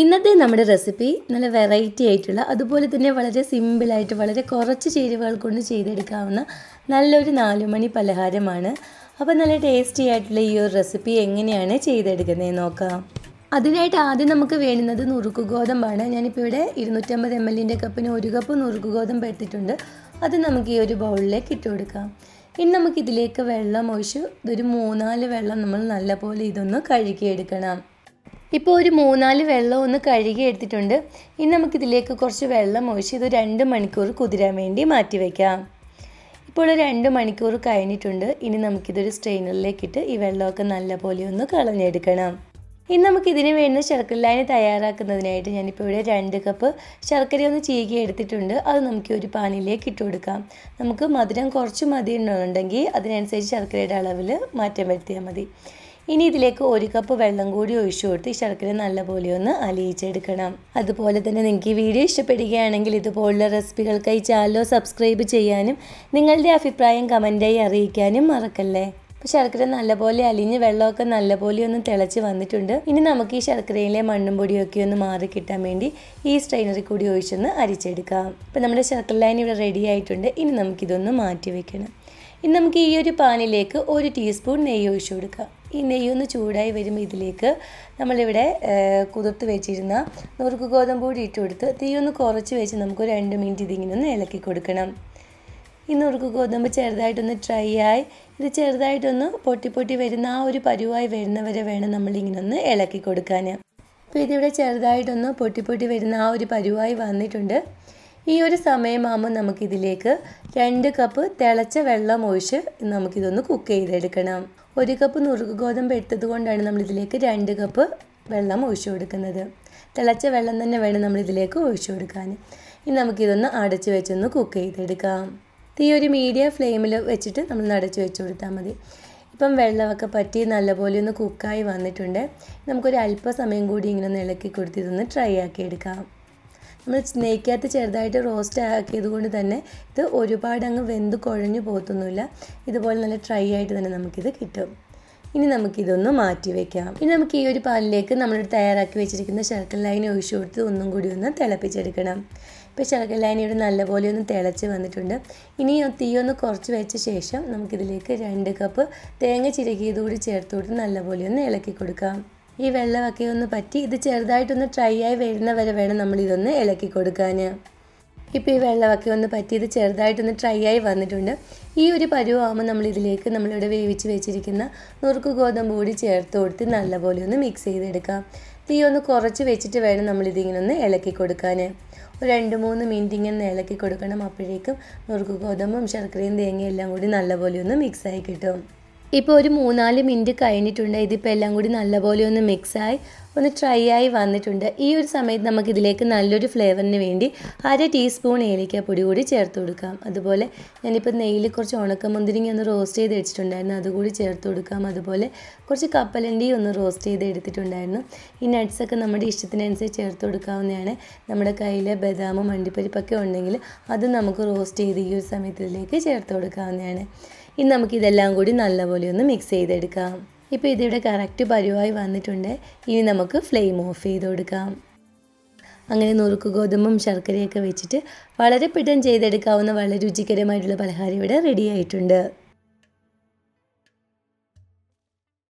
ഇന്നത്തെ നമ്മുടെ റെസിപ്പി നല്ല വെറൈറ്റി ആയിട്ടുള്ള അതുപോലെ തന്നെ വളരെ സിമ്പിളായിട്ട് വളരെ കുറച്ച് ചേരുവകൾ കൊണ്ട് ചെയ്തെടുക്കാവുന്ന നല്ലൊരു നാലുമണി പലഹാരമാണ് അപ്പോൾ നല്ല ടേസ്റ്റി ആയിട്ടുള്ള ഈ ഒരു റെസിപ്പി എങ്ങനെയാണ് ചെയ്തെടുക്കുന്നത് നോക്കാം അതിനായിട്ട് ആദ്യം നമുക്ക് വേണ്ടുന്നത് നുറുക്ക് ഗോതമ്പാണ് ഞാനിപ്പോൾ ഇവിടെ ഇരുന്നൂറ്റമ്പത് എം എല്ലിൻ്റെ കപ്പിന് ഒരു കപ്പ് നുറുക്ക് ഗോതമ്പ് എടുത്തിട്ടുണ്ട് അത് നമുക്ക് ഈ ഒരു ബൗളിലേക്ക് ഇട്ട് കൊടുക്കാം ഇനി നമുക്കിതിലേക്ക് വെള്ളം ഒഴിച്ച് ഇതൊരു മൂന്നാല് വെള്ളം നമ്മൾ നല്ലപോലെ ഇതൊന്ന് കഴുകിയെടുക്കണം ഇപ്പോൾ ഒരു മൂന്നാല് വെള്ളം ഒന്ന് കഴുകി എടുത്തിട്ടുണ്ട് ഇനി നമുക്കിതിലേക്ക് കുറച്ച് വെള്ളം ഒഴിച്ച് ഇത് രണ്ട് മണിക്കൂർ കുതിരാൻ വേണ്ടി മാറ്റി വയ്ക്കാം ഇപ്പോൾ രണ്ട് മണിക്കൂർ കഴിഞ്ഞിട്ടുണ്ട് ഇനി നമുക്കിതൊരു സ്ട്രെയിനറിലേക്കിട്ട് ഈ വെള്ളമൊക്കെ നല്ലപോലെ ഒന്ന് കളഞ്ഞെടുക്കണം ഇനി നമുക്കിതിന് വേണ്ട ശർക്കരലായനി തയ്യാറാക്കുന്നതിനായിട്ട് ഞാനിപ്പോൾ ഇവിടെ രണ്ട് കപ്പ് ശർക്കര ഒന്ന് ചീകി എടുത്തിട്ടുണ്ട് അത് നമുക്ക് ഒരു പാനിലേക്ക് ഇട്ട് കൊടുക്കാം നമുക്ക് മധുരം കുറച്ച് മതി ഉണ്ടെങ്കിൽ അതിനനുസരിച്ച് ശർക്കരയുടെ അളവിൽ മാറ്റം വരുത്തിയാൽ മതി ഇനി ഇതിലേക്ക് ഒരു കപ്പ് വെള്ളം കൂടി ഒഴിച്ചു കൊടുത്ത് ഈ ശർക്കര നല്ലപോലെ ഒന്ന് അലിയിച്ചെടുക്കണം അതുപോലെ തന്നെ നിങ്ങൾക്ക് ഈ വീഡിയോ ഇഷ്ടപ്പെടുകയാണെങ്കിൽ ഇതുപോലുള്ള റെസിപ്പികൾക്കായി ചാനലോ സബ്സ്ക്രൈബ് ചെയ്യാനും നിങ്ങളുടെ അഭിപ്രായം കമൻറ്റായി അറിയിക്കാനും മറക്കല്ലേ അപ്പോൾ ശർക്കര നല്ലപോലെ അലിഞ്ഞ് വെള്ളമൊക്കെ നല്ലപോലെ ഒന്ന് തിളച്ച് വന്നിട്ടുണ്ട് ഇനി നമുക്ക് ഈ ശർക്കരയിലെ മണ്ണും പൊടിയൊക്കെ ഒന്ന് മാറി കിട്ടാൻ വേണ്ടി ഈ സ്ട്രെയിനറിൽ കൂടി ഒഴിച്ചൊന്ന് അരിച്ചെടുക്കാം അപ്പോൾ നമ്മുടെ ശർക്കര ലൈൻ ഇവിടെ റെഡി ആയിട്ടുണ്ട് ഇനി നമുക്കിതൊന്ന് മാറ്റി വെക്കണം ഇനി നമുക്ക് ഈ ഒരു പാനിലേക്ക് ഒരു ടീസ്പൂൺ നെയ്യ് ഒഴിച്ചു കൊടുക്കാം ഈ നെയ്യൊന്ന് ചൂടായി വരുമ്പോൾ ഇതിലേക്ക് നമ്മളിവിടെ കുതിർത്ത് വെച്ചിരുന്ന നുറുക്ക് ഗോതമ്പ് പൊടി ഇട്ട് കൊടുത്ത് ഒന്ന് കുറച്ച് വെച്ച് നമുക്ക് രണ്ട് മിനിറ്റ് ഇതിങ്ങനെ ഒന്ന് ഇളക്കി കൊടുക്കണം ഈ നുറുക്ക് ഗോതമ്പ് ചെറുതായിട്ടൊന്ന് ഡ്രൈ ആയി ഇത് ചെറുതായിട്ടൊന്ന് പൊട്ടി പൊട്ടി വരുന്ന ആ ഒരു പരുവായി വരുന്നവരെ വേണം നമ്മളിങ്ങനെ ഒന്ന് ഇളക്കി കൊടുക്കാൻ അപ്പോൾ ഇതിവിടെ ചെറുതായിട്ടൊന്ന് പൊട്ടി പൊട്ടി വരുന്ന ആ ഒരു പരുവായി വന്നിട്ടുണ്ട് ഈ ഒരു സമയമാകുമ്പോൾ നമുക്കിതിലേക്ക് രണ്ട് കപ്പ് തിളച്ച വെള്ളം ഒഴിച്ച് നമുക്കിതൊന്ന് കുക്ക് ചെയ്തെടുക്കണം ഒരു കപ്പ് നുറുക്ക് ഗോതമ്പ് എടുത്തത് കൊണ്ടാണ് നമ്മളിതിലേക്ക് രണ്ട് കപ്പ് വെള്ളം ഒഴിച്ചു കൊടുക്കുന്നത് തിളച്ച വെള്ളം തന്നെ വേണം നമ്മളിതിലേക്ക് ഒഴിച്ചു കൊടുക്കാൻ ഇനി നമുക്കിതൊന്ന് അടച്ചു വെച്ചൊന്ന് കുക്ക് ചെയ്തെടുക്കാം തീ ഒരു മീഡിയം ഫ്ലെയിമിൽ വെച്ചിട്ട് നമ്മൾ അടച്ചു വെച്ച് കൊടുത്താൽ മതി ഇപ്പം വെള്ളമൊക്കെ പറ്റി നല്ലപോലെ ഒന്ന് കുക്കായി വന്നിട്ടുണ്ട് നമുക്കൊരു അല്പസമയം കൂടി ഇങ്ങനെ ഒന്ന് ഇളക്കി കൊടുത്ത് ഇതൊന്ന് ട്രൈ ആക്കി എടുക്കാം നമ്മൾ സ്നേക്ക് ചെറുതായിട്ട് റോസ്റ്റ് ആക്കിയത് കൊണ്ട് തന്നെ ഇത് ഒരുപാട് അങ്ങ് വെന്ത് കുഴഞ്ഞു പോകത്തൊന്നുമില്ല ഇതുപോലെ നല്ല ഡ്രൈ ആയിട്ട് തന്നെ നമുക്കിത് കിട്ടും ഇനി നമുക്കിതൊന്ന് മാറ്റി വെക്കാം ഇനി നമുക്ക് ഈ ഒരു പാലിലേക്ക് നമ്മൾ തയ്യാറാക്കി വെച്ചിരിക്കുന്ന ശർക്കരലായനി ഒഴിച്ചു കൊടുത്ത് ഒന്നും കൂടി ഒന്ന് തിളപ്പിച്ചെടുക്കണം ഇപ്പോൾ ശർക്കരലായനി ഇവിടെ നല്ലപോലെ ഒന്ന് തിളച്ച് വന്നിട്ടുണ്ട് ഇനി തീ ഒന്ന് കുറച്ച് വെച്ച ശേഷം നമുക്കിതിലേക്ക് രണ്ട് കപ്പ് തേങ്ങ ചിരകിയത് കൂടി ചേർത്ത് കൊടുത്ത് നല്ലപോലെ ഒന്ന് ഇളക്കി കൊടുക്കാം ഈ വെള്ളമൊക്കെ ഒന്ന് പറ്റി ഇത് ചെറുതായിട്ടൊന്ന് ഡ്രൈ ആയി വരുന്നവരെ വേണം നമ്മൾ ഇതൊന്ന് ഇളക്കി കൊടുക്കാൻ ഇപ്പോൾ ഈ വെള്ളമൊക്കെ ഒന്ന് പറ്റി ഇത് ചെറുതായിട്ടൊന്ന് ഡ്രൈ ആയി വന്നിട്ടുണ്ട് ഈ ഒരു പരുവാകുമ്പോൾ നമ്മൾ ഇതിലേക്ക് നമ്മളിവിടെ വേവിച്ച് വെച്ചിരിക്കുന്ന നുറുക്ക് ഗോതമ്പ് കൂടി ചേർത്ത് കൊടുത്ത് നല്ലപോലെ ഒന്ന് മിക്സ് ചെയ്തെടുക്കാം തീ ഒന്ന് കുറച്ച് വെച്ചിട്ട് വേണം നമ്മളിതിങ്ങനെ ഒന്ന് ഇളക്കി കൊടുക്കാൻ ഒരു രണ്ട് മൂന്ന് മിനിറ്റ് ഇങ്ങനെ ഇളക്കി കൊടുക്കണം അപ്പോഴേക്കും നുറുക്ക് ഗോതമ്പും ശർക്കരയും തേങ്ങയും എല്ലാം കൂടി നല്ലപോലെ ഒന്ന് മിക്സായി കിട്ടും ഇപ്പോൾ ഒരു മൂന്നാല് മിനിറ്റ് കഴിഞ്ഞിട്ടുണ്ട് ഇതിപ്പോൾ എല്ലാം കൂടി നല്ലപോലെ ഒന്ന് മിക്സായി ഒന്ന് ട്രൈ ആയി വന്നിട്ടുണ്ട് ഈ ഒരു സമയത്ത് നമുക്ക് ഇതിലേക്ക് നല്ലൊരു ഫ്ലേവറിന് വേണ്ടി അര ടീസ്പൂൺ പൊടി കൂടി ചേർത്ത് കൊടുക്കാം അതുപോലെ ഞാനിപ്പോൾ നെയ്യിൽ കുറച്ച് ഉണക്കമുന്തിരിങ്ങി ഒന്ന് റോസ്റ്റ് ചെയ്ത് വെച്ചിട്ടുണ്ടായിരുന്നു അതുകൂടി ചേർത്ത് കൊടുക്കാം അതുപോലെ കുറച്ച് കപ്പലണ്ടി ഒന്ന് റോസ്റ്റ് ചെയ്ത് എടുത്തിട്ടുണ്ടായിരുന്നു ഈ നട്ട്സൊക്കെ നമ്മുടെ ഇഷ്ടത്തിനനുസരിച്ച് ചേർത്ത് കൊടുക്കാവുന്നതാണ് നമ്മുടെ കയ്യിൽ ബദാമും മണ്ടിപ്പരിപ്പൊക്കെ ഉണ്ടെങ്കിൽ അത് നമുക്ക് റോസ്റ്റ് ചെയ്ത് ഈ ഒരു സമയത്ത് ഇതിലേക്ക് ചേർത്ത് കൊടുക്കാവുന്നതാണ് ഇനി നമുക്കിതെല്ലാം കൂടി നല്ലപോലെ ഒന്ന് മിക്സ് ചെയ്തെടുക്കാം ഇപ്പോൾ ഇതിവിടെ കറക്റ്റ് പരുവായി വന്നിട്ടുണ്ട് ഇനി നമുക്ക് ഫ്ലെയിം ഓഫ് ചെയ്ത് കൊടുക്കാം അങ്ങനെ നുറുക്ക് ഗോതമ്പും ശർക്കരയൊക്കെ വെച്ചിട്ട് വളരെ പെട്ടെന്ന് ചെയ്തെടുക്കാവുന്ന വളരെ രുചികരമായിട്ടുള്ള പലഹാരം ഇവിടെ റെഡി ആയിട്ടുണ്ട്